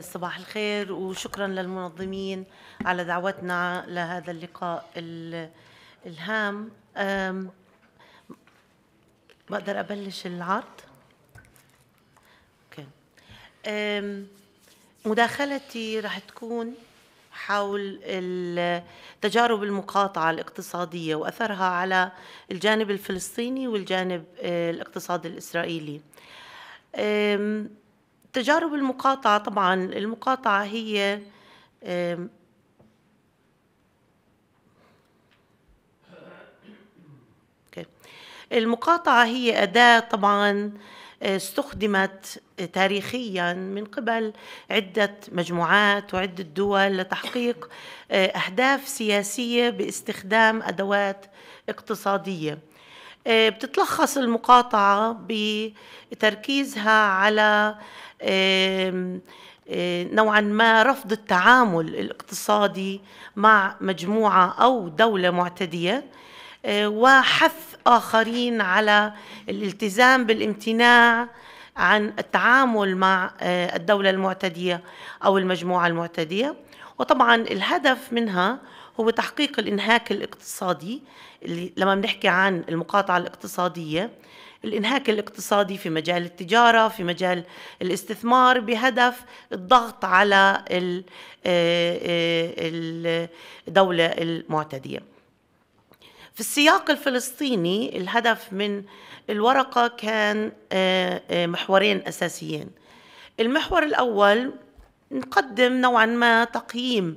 صباح الخير وشكرا للمنظمين على دعوتنا لهذا اللقاء الهام بقدر أبلش العرض أوكي. مداخلتي رح تكون حول تجارب المقاطعة الاقتصادية وأثرها على الجانب الفلسطيني والجانب آه، الاقتصادي الإسرائيلي تجارب المقاطعة طبعا المقاطعة هي المقاطعة هي أداة طبعا آه، استخدمت تاريخيا من قبل عدة مجموعات وعدة دول لتحقيق آه، أهداف سياسية باستخدام أدوات اقتصادية آه، بتتلخص المقاطعة بتركيزها على آه، نوعا ما رفض التعامل الاقتصادي مع مجموعة أو دولة معتدية آه، وحث آخرين على الالتزام بالامتناع عن التعامل مع الدولة المعتدية أو المجموعة المعتدية وطبعا الهدف منها هو تحقيق الانهاك الاقتصادي اللي لما بنحكي عن المقاطعه الاقتصاديه الانهاك الاقتصادي في مجال التجاره في مجال الاستثمار بهدف الضغط على آه، آه، الدوله المعتديه في السياق الفلسطيني الهدف من الورقه كان آه، محورين اساسيين المحور الاول نقدم نوعا ما تقييم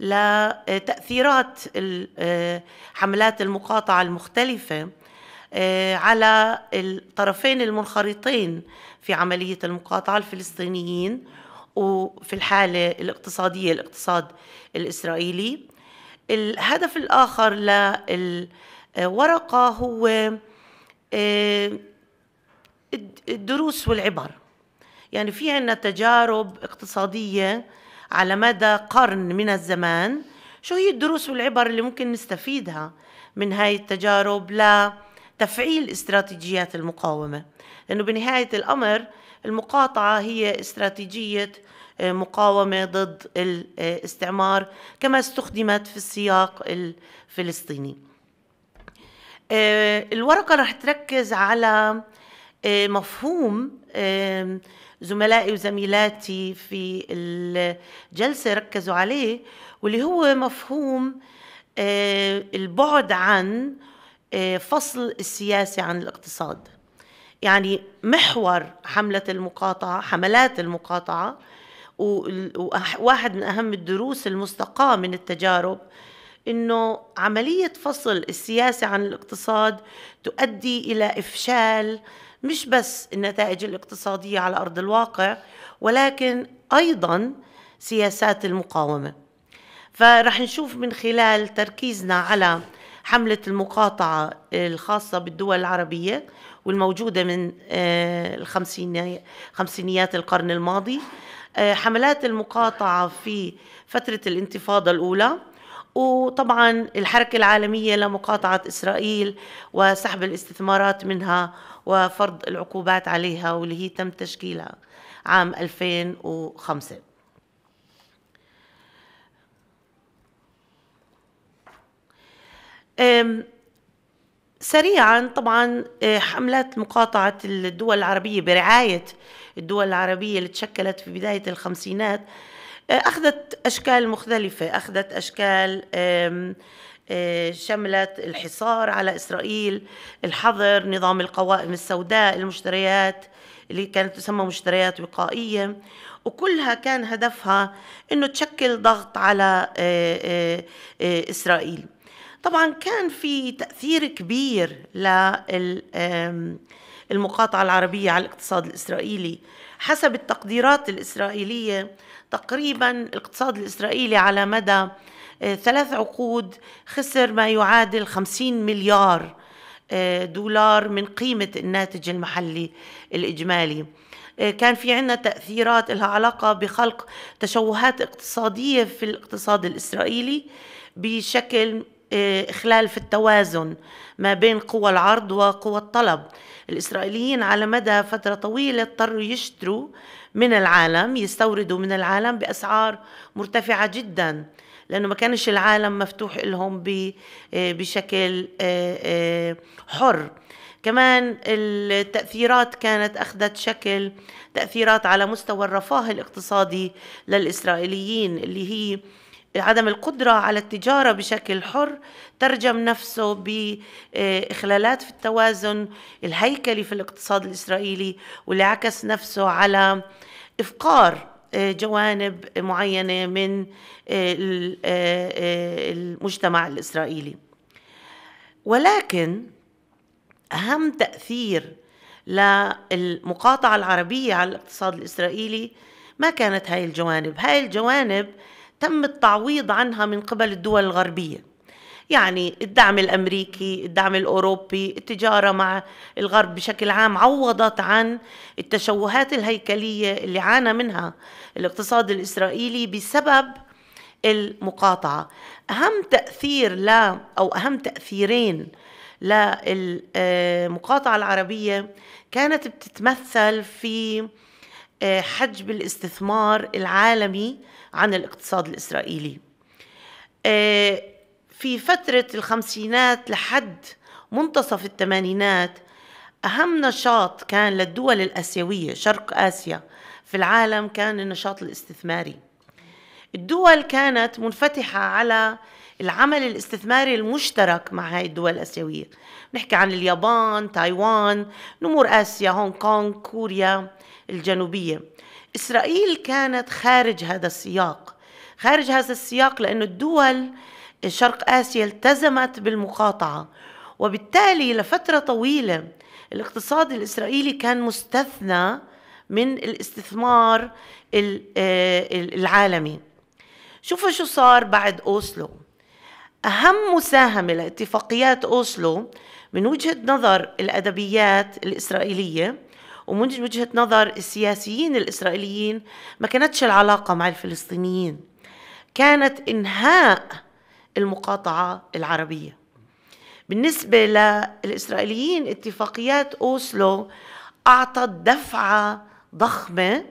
لتأثيرات آه، حملات المقاطعة المختلفة آه، على الطرفين المنخرطين في عملية المقاطعة الفلسطينيين وفي الحالة الاقتصادية الاقتصاد الإسرائيلي الهدف الآخر للورقة هو آه، الدروس والعبر يعني في عنا تجارب اقتصادية على مدى قرن من الزمان شو هي الدروس والعبر اللي ممكن نستفيدها من هاي التجارب لتفعيل استراتيجيات المقاومة لأنه بنهاية الأمر المقاطعة هي استراتيجية آه، مقاومة ضد الاستعمار كما استخدمت في السياق الفلسطيني آه، الورقة رح تركز على آه، مفهوم زملائي وزميلاتي في الجلسة ركزوا عليه واللي هو مفهوم آه، البعد عن آه، فصل السياسة عن الاقتصاد يعني محور حملة المقاطعة حملات المقاطعة وواحد من أهم الدروس المستقاة من التجارب انه عمليه فصل السياسه عن الاقتصاد تؤدي الى افشال مش بس النتائج الاقتصاديه على ارض الواقع ولكن ايضا سياسات المقاومه فرح نشوف من خلال تركيزنا على حملة المقاطعة الخاصة بالدول العربية والموجودة من آه، خمسينيات القرن الماضي آه، حملات المقاطعة في فترة الانتفاضة الأولى وطبعا الحركة العالمية لمقاطعة إسرائيل وسحب الاستثمارات منها وفرض العقوبات عليها واللي هي تم تشكيلها عام 2005 سريعا طبعا أه، حملات مقاطعة الدول العربية برعاية الدول العربية اللي تشكلت في بداية الخمسينات أخذت أشكال مختلفة أخذت أشكال آه، شملت الحصار على إسرائيل الحظر نظام القوائم السوداء المشتريات اللي كانت تسمى مشتريات وقائية وكلها كان هدفها أنه تشكل ضغط على آه، آه، إسرائيل طبعا كان في تأثير كبير لل المقاطعة العربية على الاقتصاد الإسرائيلي حسب التقديرات الإسرائيلية تقريبا الاقتصاد الإسرائيلي على مدى آه، ثلاث عقود خسر ما يعادل 50 مليار آه، دولار من قيمة الناتج المحلي الإجمالي آه، كان في عنا تأثيرات لها علاقة بخلق تشوهات اقتصادية في الاقتصاد الإسرائيلي بشكل إخلال آه، في التوازن ما بين قوى العرض وقوى الطلب الإسرائيليين على مدى فترة طويلة اضطروا يشتروا من العالم يستوردوا من العالم بأسعار مرتفعة جدا لأنه ما كانش العالم مفتوح لهم آه، بشكل آه، حر كمان التأثيرات كانت أخذت شكل تأثيرات على مستوى الرفاه الاقتصادي للإسرائيليين اللي هي عدم القدرة على التجارة بشكل حر ترجم نفسه بإخلالات في التوازن الهيكلي في الاقتصاد الإسرائيلي واللي عكس نفسه على إفقار آه، جوانب معينة من آه، آه، المجتمع الإسرائيلي ولكن أهم تأثير للمقاطعة العربية على الاقتصاد الإسرائيلي ما كانت هاي الجوانب هاي الجوانب تم التعويض عنها من قبل الدول الغربيه يعني الدعم الامريكي، الدعم الاوروبي، التجاره مع الغرب بشكل عام عوضت عن التشوهات الهيكليه اللي عانى منها الاقتصاد الاسرائيلي بسبب المقاطعه. اهم تاثير لا او اهم تاثيرين للمقاطعه العربيه كانت بتتمثل في حجب الاستثمار العالمي عن الاقتصاد الإسرائيلي آه، في فترة الخمسينات لحد منتصف الثمانينات أهم نشاط كان للدول الآسيوية شرق آسيا في العالم كان النشاط الاستثماري الدول كانت منفتحة على العمل الاستثماري المشترك مع هاي الدول الآسيوية نحكي عن اليابان، تايوان، نمور آسيا، هونغ كونغ، كوريا الجنوبية إسرائيل كانت خارج هذا السياق خارج هذا السياق لأن الدول شرق آسيا التزمت بالمقاطعة وبالتالي لفترة طويلة الاقتصاد الإسرائيلي كان مستثنى من الاستثمار آه، العالمي شوفوا شو صار بعد أوسلو أهم مساهمة لاتفاقيات أوسلو من وجهة نظر الأدبيات الإسرائيلية ومن وجهة نظر السياسيين الإسرائيليين ما كانتش العلاقة مع الفلسطينيين كانت إنهاء المقاطعة العربية بالنسبة للإسرائيليين اتفاقيات أوسلو أعطت دفعة ضخمة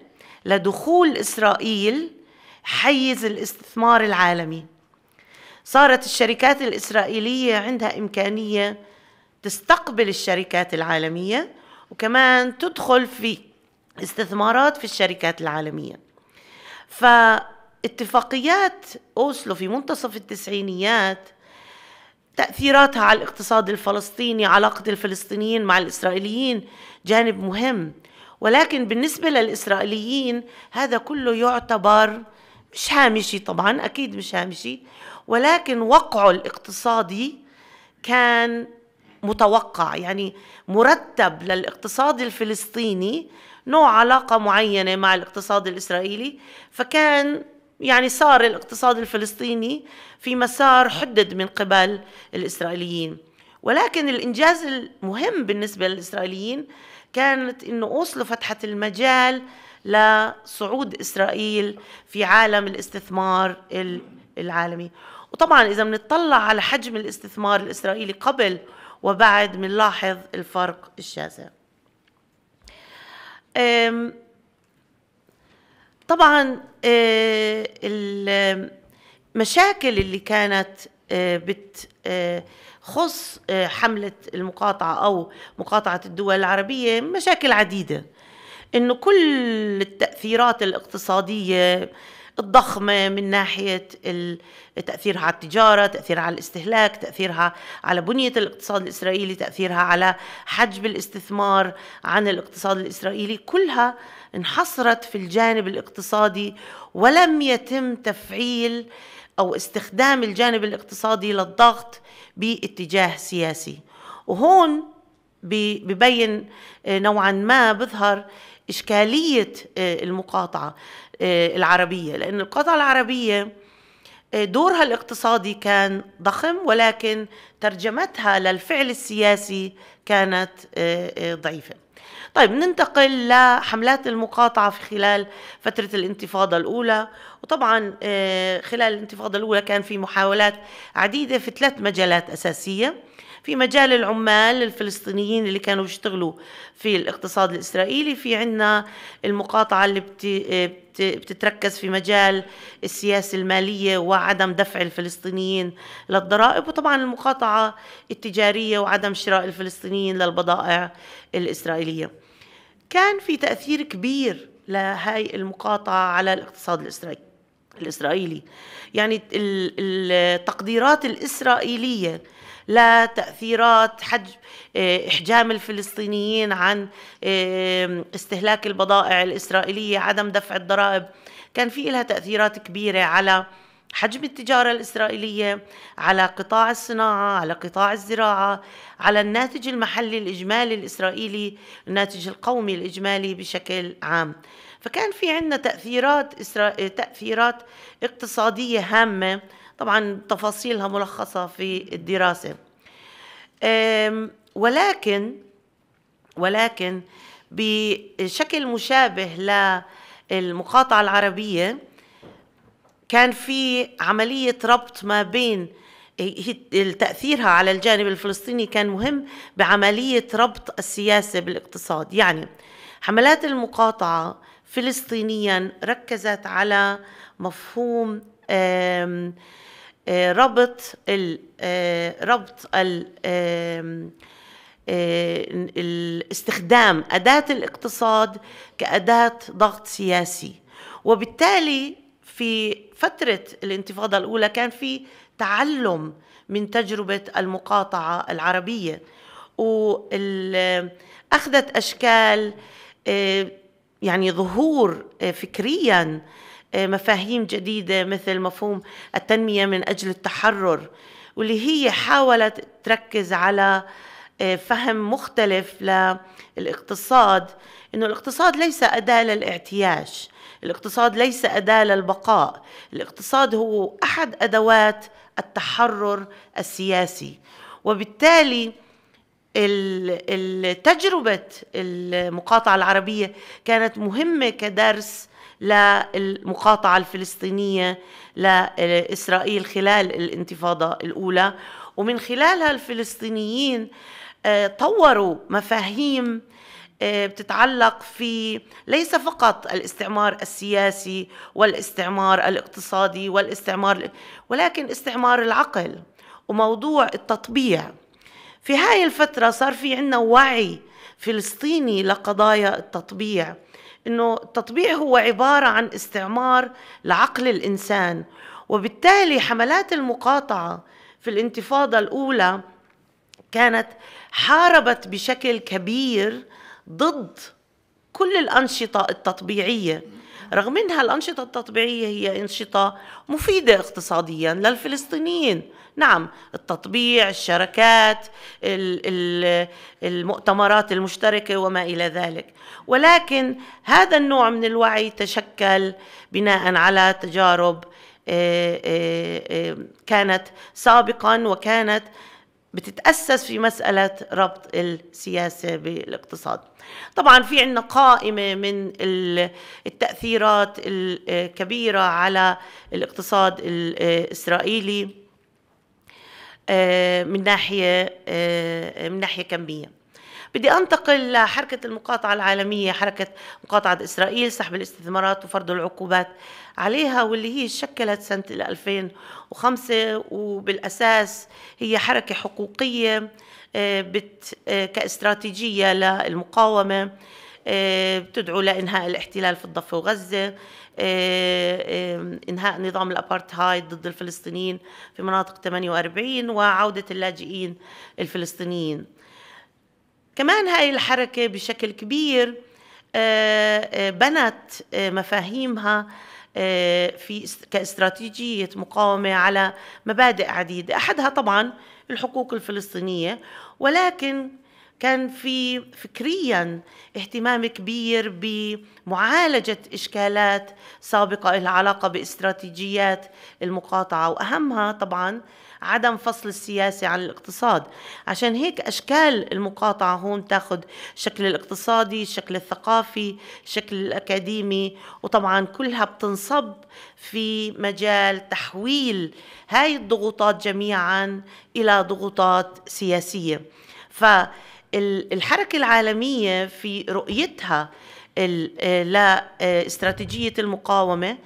لدخول إسرائيل حيز الاستثمار العالمي صارت الشركات الإسرائيلية عندها إمكانية تستقبل الشركات العالمية وكمان تدخل في استثمارات في الشركات العالمية فاتفاقيات أوسلو في منتصف التسعينيات تأثيراتها على الاقتصاد الفلسطيني علاقة الفلسطينيين مع الإسرائيليين جانب مهم ولكن بالنسبة للإسرائيليين هذا كله يعتبر مش هامشي طبعا أكيد مش هامشي ولكن وقعه الاقتصادي كان متوقع يعني مرتب للاقتصاد الفلسطيني نوع علاقة معينة مع الاقتصاد الإسرائيلي فكان يعني صار الاقتصاد الفلسطيني في مسار حدد من قبل الإسرائيليين ولكن الإنجاز المهم بالنسبة للإسرائيليين كانت أنه أوسلو فتحت المجال لصعود إسرائيل في عالم الاستثمار العالمي وطبعا إذا بنطلع على حجم الاستثمار الإسرائيلي قبل وبعد بنلاحظ الفرق الشاسع طبعا أه، المشاكل اللي كانت أه، بتخص أه، حملة المقاطعة أو مقاطعة الدول العربية مشاكل عديدة إنه كل التأثيرات الاقتصادية الضخمة من ناحية تأثيرها على التجارة تأثيرها على الاستهلاك تأثيرها على بنية الاقتصاد الإسرائيلي تأثيرها على حجب الاستثمار عن الاقتصاد الإسرائيلي كلها انحصرت في الجانب الاقتصادي ولم يتم تفعيل أو استخدام الجانب الاقتصادي للضغط باتجاه سياسي وهون ببين نوعا ما بظهر إشكالية آه، المقاطعة آه، العربية لأن القطعة العربية آه، دورها الاقتصادي كان ضخم ولكن ترجمتها للفعل السياسي كانت ضعيفة طيب ننتقل لحملات المقاطعة في خلال فترة الانتفاضة الأولى وطبعا خلال الانتفاضة الأولى كان في محاولات عديدة في ثلاث مجالات أساسية في مجال العمال الفلسطينيين اللي كانوا بيشتغلوا في الاقتصاد الإسرائيلي في عندنا المقاطعة اللي بت بتتركز في مجال السياسة المالية وعدم دفع الفلسطينيين للضرائب وطبعا المقاطعة التجارية وعدم شراء الفلسطينيين للبضائع الإسرائيلية كان في تأثير كبير لهاي المقاطعة على الاقتصاد الإسرائيلي الإسرائيلي يعني التقديرات الإسرائيلية لتأثيرات حجم آه، إحجام الفلسطينيين عن آه، استهلاك البضائع الإسرائيلية عدم دفع الضرائب كان في لها تأثيرات كبيرة على حجم التجارة الإسرائيلية على قطاع الصناعة على قطاع الزراعة على الناتج المحلي الإجمالي الإسرائيلي الناتج القومي الإجمالي بشكل عام فكان في عندنا تأثيرات إسرائي... تأثيرات اقتصادية هامة طبعا تفاصيلها ملخصة في الدراسة ولكن ولكن بشكل مشابه للمقاطعة العربية كان في عملية ربط ما بين تأثيرها على الجانب الفلسطيني كان مهم بعملية ربط السياسة بالاقتصاد يعني حملات المقاطعة فلسطينيا ركزت على مفهوم آه، ربط ال آه، ربط ال آه، استخدام أداة الاقتصاد كأداة ضغط سياسي وبالتالي في فترة الانتفاضة الأولى كان في تعلم من تجربة المقاطعة العربية وأخذت أشكال يعني ظهور فكرياً آه، مفاهيم جديدة مثل مفهوم التنمية من أجل التحرر واللي هي حاولت تركز على آه، فهم مختلف للاقتصاد انه الاقتصاد ليس اداه للاعتياش الاقتصاد ليس اداه للبقاء الاقتصاد هو احد ادوات التحرر السياسي وبالتالي تجربه المقاطعه العربيه كانت مهمه كدرس للمقاطعة الفلسطينية لإسرائيل خلال الانتفاضة الأولى ومن خلالها الفلسطينيين آه، طوروا مفاهيم آه، بتتعلق في ليس فقط الاستعمار السياسي والاستعمار الاقتصادي والاستعمار ولكن استعمار العقل وموضوع التطبيع في هاي الفترة صار في عنا وعي فلسطيني لقضايا التطبيع انه التطبيع هو عباره عن استعمار لعقل الانسان وبالتالي حملات المقاطعه في الانتفاضه الاولى كانت حاربت بشكل كبير ضد كل الانشطه التطبيعيه رغم انها الانشطه التطبيعيه هي انشطه مفيده اقتصاديا للفلسطينيين نعم التطبيع الشركات المؤتمرات المشتركه وما الى ذلك ولكن هذا النوع من الوعي تشكل بناء على تجارب آه، آه، آه، كانت سابقا وكانت بتتأسس في مسألة ربط السياسة بالاقتصاد طبعا في عندنا قائمة من التأثيرات الكبيرة على الاقتصاد الإسرائيلي آه، من ناحية آه، من ناحية كمية بدي انتقل لحركه المقاطعه العالميه حركه مقاطعه اسرائيل سحب الاستثمارات وفرض العقوبات عليها واللي هي شكلت سنة 2005 وبالأساس هي حركة حقوقية آه، آه، كاستراتيجية للمقاومة آه، بتدعو لإنهاء الاحتلال في الضفة وغزة إنهاء نظام الأبارتهايد ضد الفلسطينيين في مناطق 48 وعودة اللاجئين الفلسطينيين كمان هاي الحركة بشكل كبير بنت مفاهيمها آه، في كاستراتيجية مقاومة على مبادئ عديدة أحدها طبعا الحقوق الفلسطينية ولكن كان في فكريا اهتمام كبير بمعالجة إشكالات سابقة العلاقة علاقة باستراتيجيات المقاطعة وأهمها طبعا عدم فصل السياسة عن الاقتصاد عشان هيك أشكال المقاطعة هون تاخذ شكل الاقتصادي شكل الثقافي شكل الأكاديمي وطبعا كلها بتنصب في مجال تحويل هاي الضغوطات جميعا إلى ضغوطات سياسية فالحركة العالمية في رؤيتها لاستراتيجية المقاومة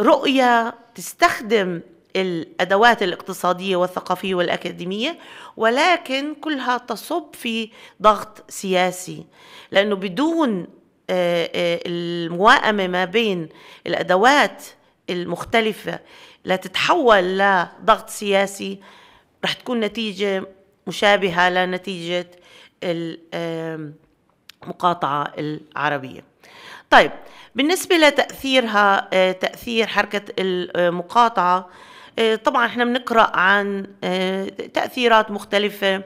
رؤية تستخدم الادوات الاقتصاديه والثقافيه والاكاديميه ولكن كلها تصب في ضغط سياسي لانه بدون آه، آه، الموائمه ما بين الادوات المختلفه لتتحول لضغط سياسي رح تكون نتيجه مشابهه لنتيجه المقاطعه العربيه طيب بالنسبة لتأثيرها آه، تأثير حركة المقاطعة آه، طبعا احنا بنقرا عن آه، تاثيرات مختلفه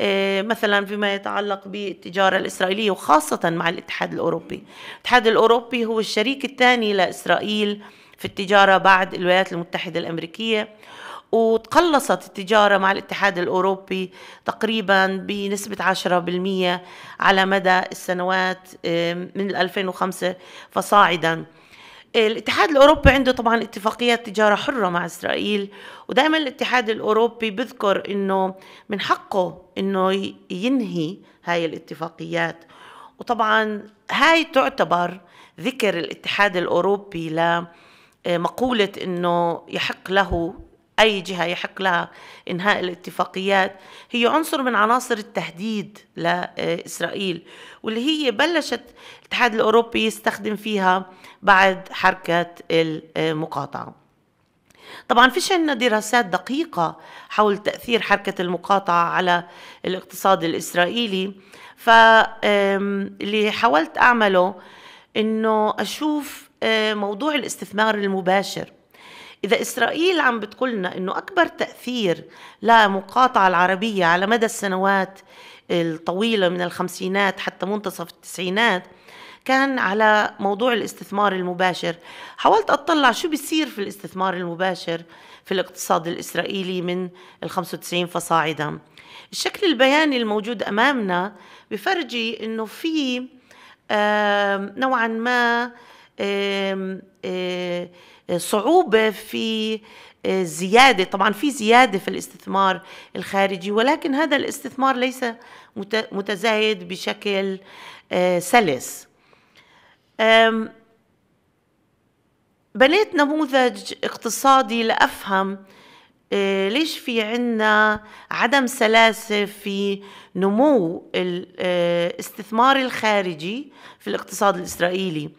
آه، مثلا فيما يتعلق بالتجاره الاسرائيليه وخاصه مع الاتحاد الاوروبي الاتحاد الاوروبي هو الشريك الثاني لاسرائيل في التجاره بعد الولايات المتحده الامريكيه وتقلصت التجارة مع الاتحاد الأوروبي تقريبا بنسبة 10% على مدى السنوات من 2005 فصاعدا الاتحاد الاوروبي عنده طبعا اتفاقيات تجاره حره مع اسرائيل ودائما الاتحاد الاوروبي بذكر انه من حقه انه ينهي هاي الاتفاقيات وطبعا هاي تعتبر ذكر الاتحاد الاوروبي لمقوله انه يحق له اي جهه يحق لها انهاء الاتفاقيات هي عنصر من عناصر التهديد لاسرائيل واللي هي بلشت الاتحاد الاوروبي يستخدم فيها بعد حركة المقاطعة طبعا فيش عندنا دراسات دقيقة حول تأثير حركة المقاطعة على الاقتصاد الإسرائيلي فاللي حاولت أعمله أنه أشوف آه، موضوع الاستثمار المباشر إذا إسرائيل عم بتقولنا أنه أكبر تأثير لمقاطعة العربية على مدى السنوات الطويلة من الخمسينات حتى منتصف التسعينات كان على موضوع الاستثمار المباشر حاولت أطلع شو بيصير في الاستثمار المباشر في الاقتصاد الإسرائيلي من ال 95 فصاعدا الشكل البياني الموجود أمامنا بفرجي أنه في نوعا ما صعوبة في زيادة طبعا في زيادة في الاستثمار الخارجي ولكن هذا الاستثمار ليس متزايد بشكل سلس بنيت نموذج اقتصادي لأفهم أه، ليش في عنا عدم سلاسة في نمو الاستثمار أه، الخارجي في الاقتصاد الإسرائيلي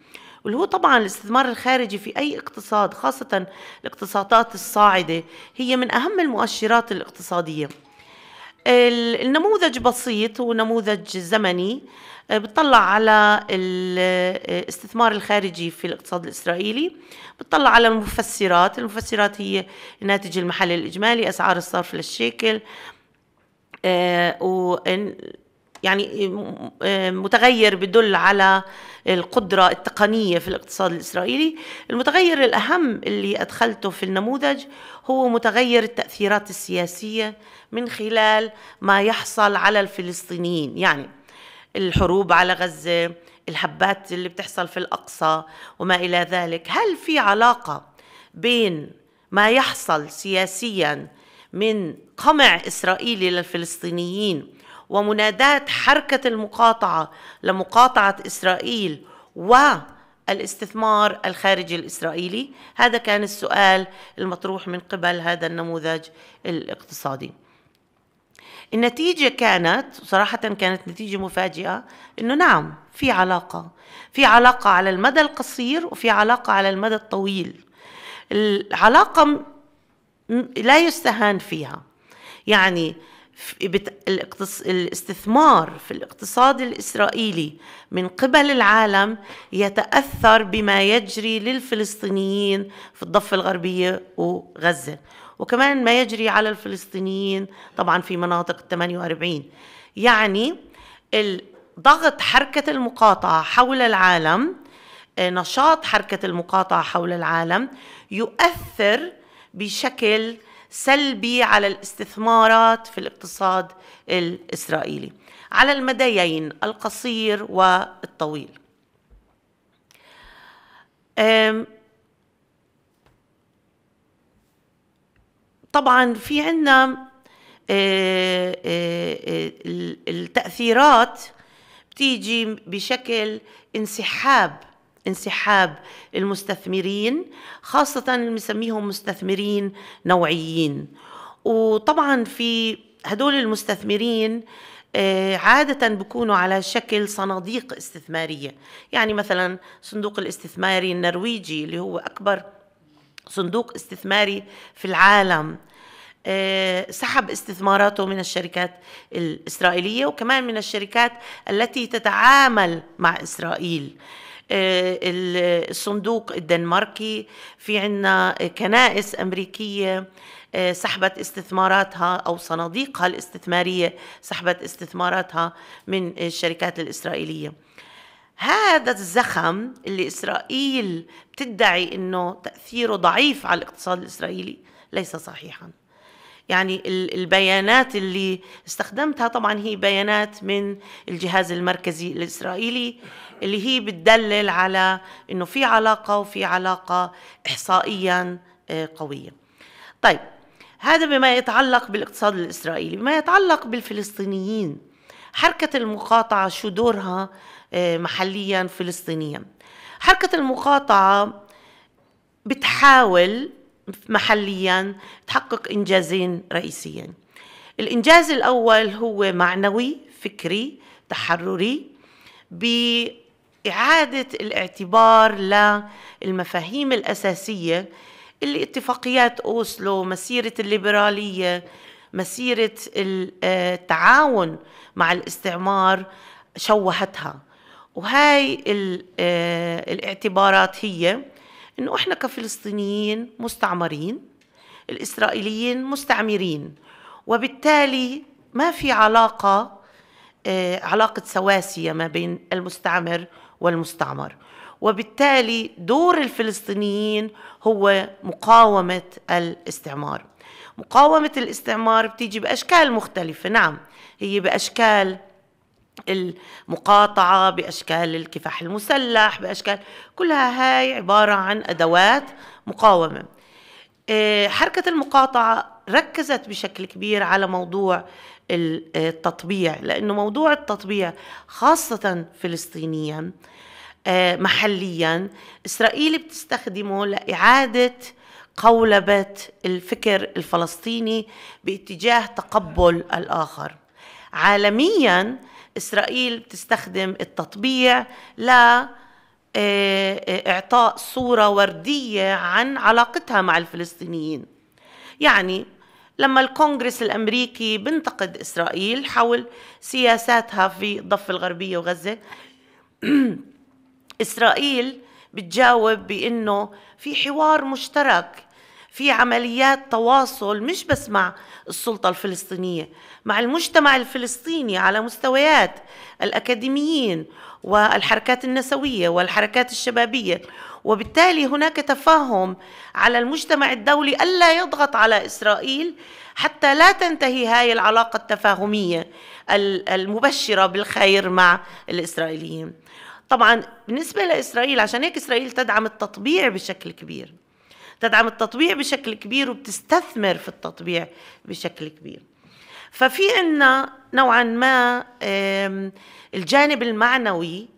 واللي هو طبعا الاستثمار الخارجي في أي اقتصاد خاصة الاقتصادات الصاعدة هي من أهم المؤشرات الاقتصادية النموذج بسيط هو نموذج زمني بتطلع على الاستثمار الخارجي في الاقتصاد الإسرائيلي بتطلع على المفسرات المفسرات هي الناتج المحلي الإجمالي أسعار الصرف للشيكل آه، و يعني آه، متغير بدل على القدرة التقنية في الاقتصاد الإسرائيلي المتغير الأهم اللي أدخلته في النموذج هو متغير التأثيرات السياسية من خلال ما يحصل على الفلسطينيين يعني الحروب على غزة الحبات اللي بتحصل في الأقصى وما إلى ذلك هل في علاقة بين ما يحصل سياسيا من قمع إسرائيلي للفلسطينيين ومنادات حركة المقاطعة لمقاطعة إسرائيل والاستثمار الخارجي الإسرائيلي هذا كان السؤال المطروح من قبل هذا النموذج الاقتصادي النتيجة كانت صراحة كانت نتيجة مفاجئة إنه نعم في علاقة في علاقة على المدى القصير وفي علاقة على المدى الطويل العلاقة لا يستهان فيها يعني الاستثمار في الاقتصاد الإسرائيلي من قبل العالم يتأثر بما يجري للفلسطينيين في الضفة الغربية وغزة وكمان ما يجري على الفلسطينيين طبعا في مناطق 48 يعني ضغط حركة المقاطعة حول العالم آه، نشاط حركة المقاطعة حول العالم يؤثر بشكل سلبي على الاستثمارات في الاقتصاد الإسرائيلي على المديين القصير والطويل طبعا في عندنا آه، آه، التأثيرات بتيجي بشكل انسحاب انسحاب المستثمرين خاصة اللي بنسميهم مستثمرين نوعيين وطبعا في هدول المستثمرين آه، عادة بكونوا على شكل صناديق استثمارية يعني مثلا صندوق الاستثماري النرويجي اللي هو أكبر صندوق استثماري في العالم آه، سحب استثماراته من الشركات الإسرائيلية وكمان من الشركات التي تتعامل مع إسرائيل آه، الصندوق الدنماركي في عنا كنائس أمريكية آه، سحبت استثماراتها أو صناديقها الاستثمارية سحبت استثماراتها من الشركات الإسرائيلية هذا الزخم اللي إسرائيل بتدعي أنه تأثيره ضعيف على الاقتصاد الإسرائيلي ليس صحيحاً يعني البيانات اللي استخدمتها طبعا هي بيانات من الجهاز المركزي الاسرائيلي اللي هي بتدلل على انه في علاقه وفي علاقه احصائيا آه، قويه. طيب هذا بما يتعلق بالاقتصاد الاسرائيلي، بما يتعلق بالفلسطينيين حركه المقاطعه شو دورها آه، محليا فلسطينيا حركة المقاطعة بتحاول محليا تحقق إنجازين رئيسيين الإنجاز الأول هو معنوي فكري تحرري بإعادة الاعتبار للمفاهيم الأساسية اللي اتفاقيات أوسلو مسيرة الليبرالية مسيرة آه، التعاون مع الاستعمار شوهتها وهاي آه، الاعتبارات هي انه احنا كفلسطينيين مستعمرين الاسرائيليين مستعمرين وبالتالي ما في علاقه آه، علاقه سواسيه ما بين المستعمر والمستعمر وبالتالي دور الفلسطينيين هو مقاومه الاستعمار مقاومه الاستعمار بتيجي باشكال مختلفه نعم هي باشكال المقاطعة بأشكال الكفاح المسلح بأشكال كلها هاي عبارة عن أدوات مقاومة آه، حركة المقاطعة ركزت بشكل كبير على موضوع آه، التطبيع لأنه موضوع التطبيع خاصة فلسطينيا آه، محليا إسرائيل بتستخدمه لإعادة قولبة الفكر الفلسطيني باتجاه تقبل الآخر عالميا إسرائيل بتستخدم التطبيع لا آه، آه، إعطاء صورة وردية عن علاقتها مع الفلسطينيين يعني لما الكونغرس الأمريكي بنتقد إسرائيل حول سياساتها في الضفة الغربية وغزة إسرائيل بتجاوب بأنه في حوار مشترك في عمليات تواصل مش بس مع السلطة الفلسطينية مع المجتمع الفلسطيني على مستويات الأكاديميين والحركات النسوية والحركات الشبابية وبالتالي هناك تفاهم على المجتمع الدولي ألا يضغط على إسرائيل حتى لا تنتهي هاي العلاقة التفاهمية المبشرة بالخير مع الإسرائيليين طبعا بالنسبة لإسرائيل عشان هيك إسرائيل تدعم التطبيع بشكل كبير تدعم التطبيع بشكل كبير وبتستثمر في التطبيع بشكل كبير ففي عنا نوعا ما الجانب المعنوي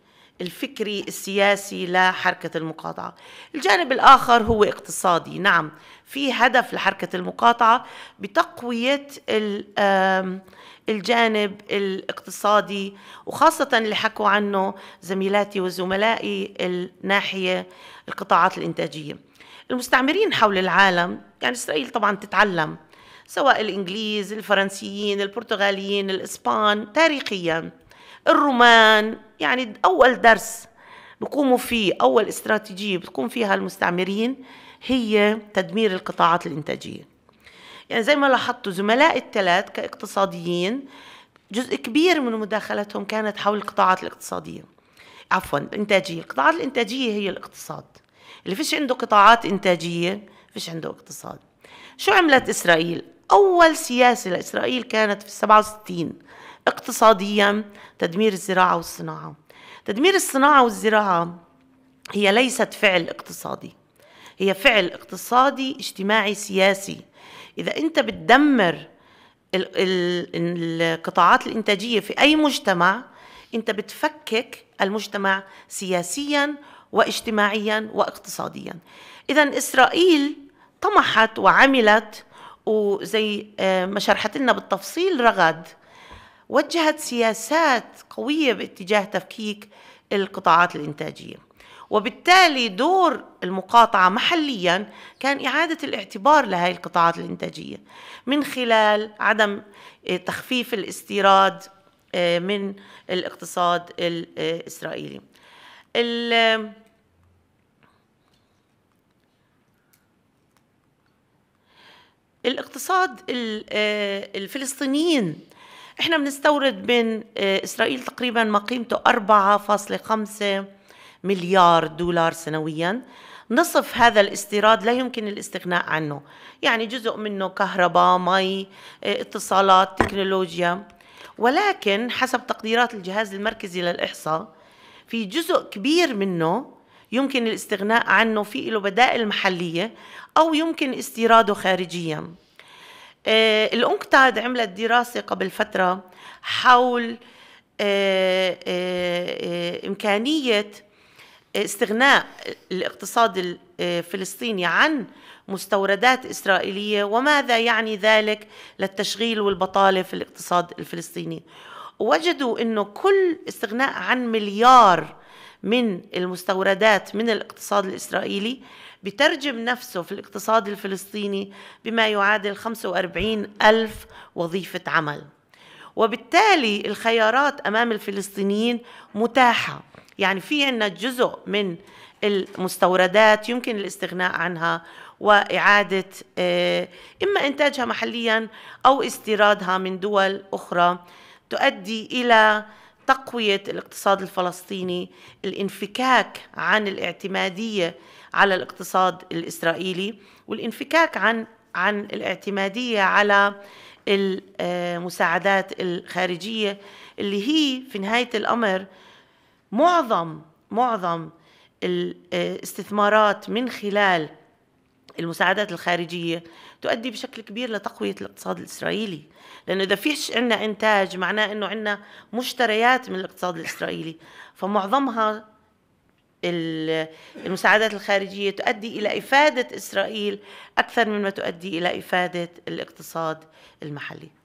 الفكري السياسي لحركة المقاطعة الجانب الآخر هو اقتصادي نعم في هدف لحركة المقاطعة بتقوية الجانب الاقتصادي وخاصة اللي حكوا عنه زميلاتي وزملائي الناحية القطاعات الإنتاجية المستعمرين حول العالم يعني إسرائيل طبعا تتعلم سواء الإنجليز الفرنسيين البرتغاليين الإسبان تاريخيا الرومان يعني أول درس بقوموا فيه أول استراتيجية بتقوم فيها المستعمرين هي تدمير القطاعات الإنتاجية يعني زي ما لاحظتوا زملائي الثلاث كاقتصاديين جزء كبير من مداخلتهم كانت حول القطاعات الاقتصادية عفوا الإنتاجية القطاعات الإنتاجية هي الاقتصاد اللي فيش عنده قطاعات إنتاجية فيش عنده اقتصاد شو عملت إسرائيل؟ أول سياسة لإسرائيل كانت في 67 اقتصاديا تدمير الزراعة والصناعة تدمير الصناعة والزراعة هي ليست فعل اقتصادي هي فعل اقتصادي اجتماعي سياسي إذا أنت بتدمر القطاعات الإنتاجية في أي مجتمع أنت بتفكك المجتمع سياسياً واجتماعيا واقتصاديا اذا اسرائيل طمحت وعملت وزي آه، ما شرحت لنا بالتفصيل رغد وجهت سياسات قويه باتجاه تفكيك القطاعات الانتاجيه وبالتالي دور المقاطعة محليا كان إعادة الاعتبار لهذه القطاعات الإنتاجية من خلال عدم آه، تخفيف الاستيراد آه، من الاقتصاد الإسرائيلي ال الاقتصاد آه، الفلسطينيين احنا بنستورد من آه، اسرائيل تقريبا ما قيمته 4.5 مليار دولار سنويا نصف هذا الاستيراد لا يمكن الاستغناء عنه يعني جزء منه كهرباء مي آه، اتصالات تكنولوجيا ولكن حسب تقديرات الجهاز المركزي للإحصاء في جزء كبير منه يمكن الاستغناء عنه في له بدائل محلية أو يمكن استيراده خارجيا آه، الأنكتاد عملت دراسة قبل فترة حول آه، آه، إمكانية استغناء الاقتصاد الفلسطيني عن مستوردات إسرائيلية وماذا يعني ذلك للتشغيل والبطالة في الاقتصاد الفلسطيني وجدوا انه كل استغناء عن مليار من المستوردات من الاقتصاد الاسرائيلي بترجم نفسه في الاقتصاد الفلسطيني بما يعادل 45 ألف وظيفة عمل وبالتالي الخيارات أمام الفلسطينيين متاحة يعني في عندنا جزء من المستوردات يمكن الاستغناء عنها وإعادة آه، إما إنتاجها محليا أو استيرادها من دول أخرى تؤدي الى تقويه الاقتصاد الفلسطيني الانفكاك عن الاعتماديه على الاقتصاد الاسرائيلي والانفكاك عن عن الاعتماديه على المساعدات الخارجيه اللي هي في نهايه الامر معظم معظم الاستثمارات من خلال المساعدات الخارجيه تؤدي بشكل كبير لتقويه الاقتصاد الاسرائيلي لانه اذا فيش عندنا انتاج معناه انه عندنا مشتريات من الاقتصاد الاسرائيلي فمعظمها المساعدات الخارجيه تؤدي الى افاده اسرائيل اكثر مما تؤدي الى افاده الاقتصاد المحلي